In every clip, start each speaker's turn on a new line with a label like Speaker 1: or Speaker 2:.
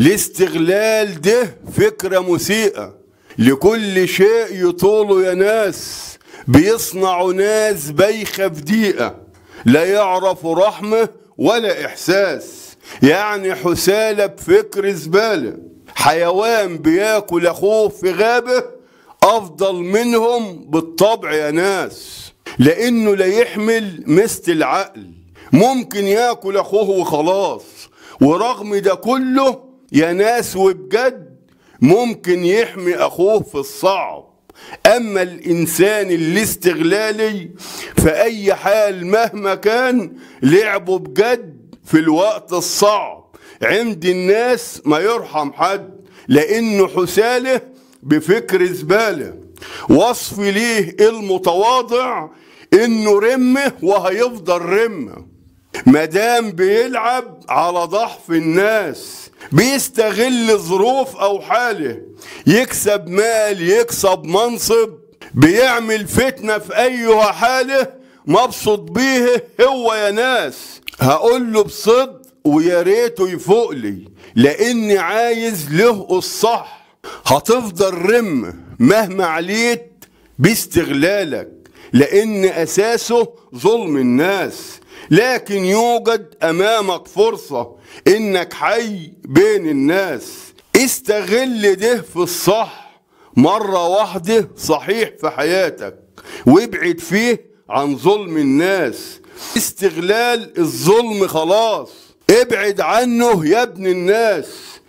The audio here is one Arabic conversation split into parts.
Speaker 1: الاستغلال ده فكرة مسيئة لكل شيء يطوله يا ناس بيصنعوا ناس بايخة في لا يعرفوا رحمة ولا إحساس يعني حسالة بفكر زبالة حيوان بياكل أخوه في غابة أفضل منهم بالطبع يا ناس لأنه لا يحمل مست العقل ممكن ياكل أخوه وخلاص ورغم ده كله يا ناس وبجد ممكن يحمي أخوه في الصعب أما الإنسان الاستغلالي في أي حال مهما كان لعبه بجد في الوقت الصعب عند الناس ما يرحم حد لأنه حساله بفكر زبالة وصف ليه المتواضع إنه رمه وهيفضل رمه مدام بيلعب على ضعف الناس بيستغل ظروف او حاله يكسب مال يكسب منصب بيعمل فتنه في اي حاله مبسوط بيه هو يا ناس هقول له بصدق ويا ريته يفوق لي لاني عايز له الصح هتفضل رم مهما عليت باستغلالك لأن أساسه ظلم الناس لكن يوجد أمامك فرصة إنك حي بين الناس استغل ده في الصح مرة واحدة صحيح في حياتك وابعد فيه عن ظلم الناس استغلال الظلم خلاص ابعد عنه يا ابن الناس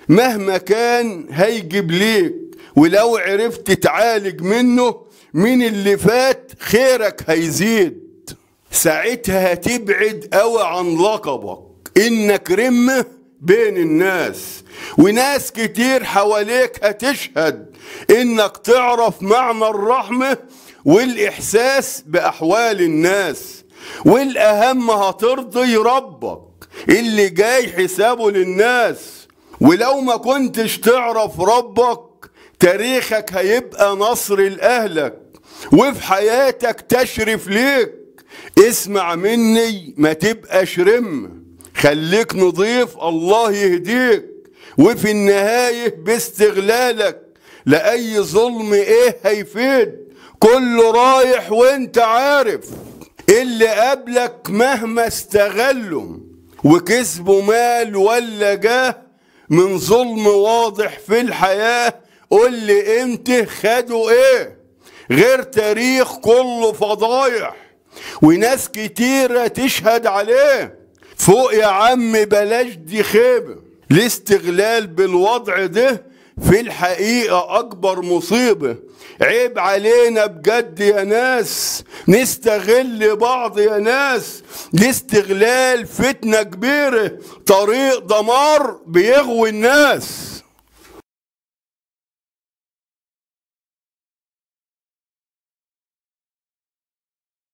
Speaker 1: مهما كان هيجيب ليك ولو عرفت تعالج منه من اللي فات خيرك هيزيد ساعتها هتبعد قوي عن لقبك انك رمه بين الناس وناس كتير حواليك هتشهد انك تعرف معنى الرحمه والاحساس باحوال الناس والاهم هترضي ربك اللي جاي حسابه للناس ولو ما كنتش تعرف ربك تاريخك هيبقى نصر لأهلك وفي حياتك تشرف ليك اسمع مني ما تبقاش شرم خليك نضيف الله يهديك وفي النهاية باستغلالك لأي ظلم ايه هيفيد كله رايح وانت عارف اللي قبلك مهما استغلوا وكسبوا مال ولا جاه من ظلم واضح في الحياة قول لي امتى خدوا ايه غير تاريخ كله فضايح وناس كتيرة تشهد عليه فوق يا عم بلاش دي خيبة الاستغلال بالوضع ده في الحقيقة أكبر مصيبة عيب علينا بجد يا ناس نستغل بعض يا ناس الاستغلال فتنة كبيرة طريق دمار بيغوي الناس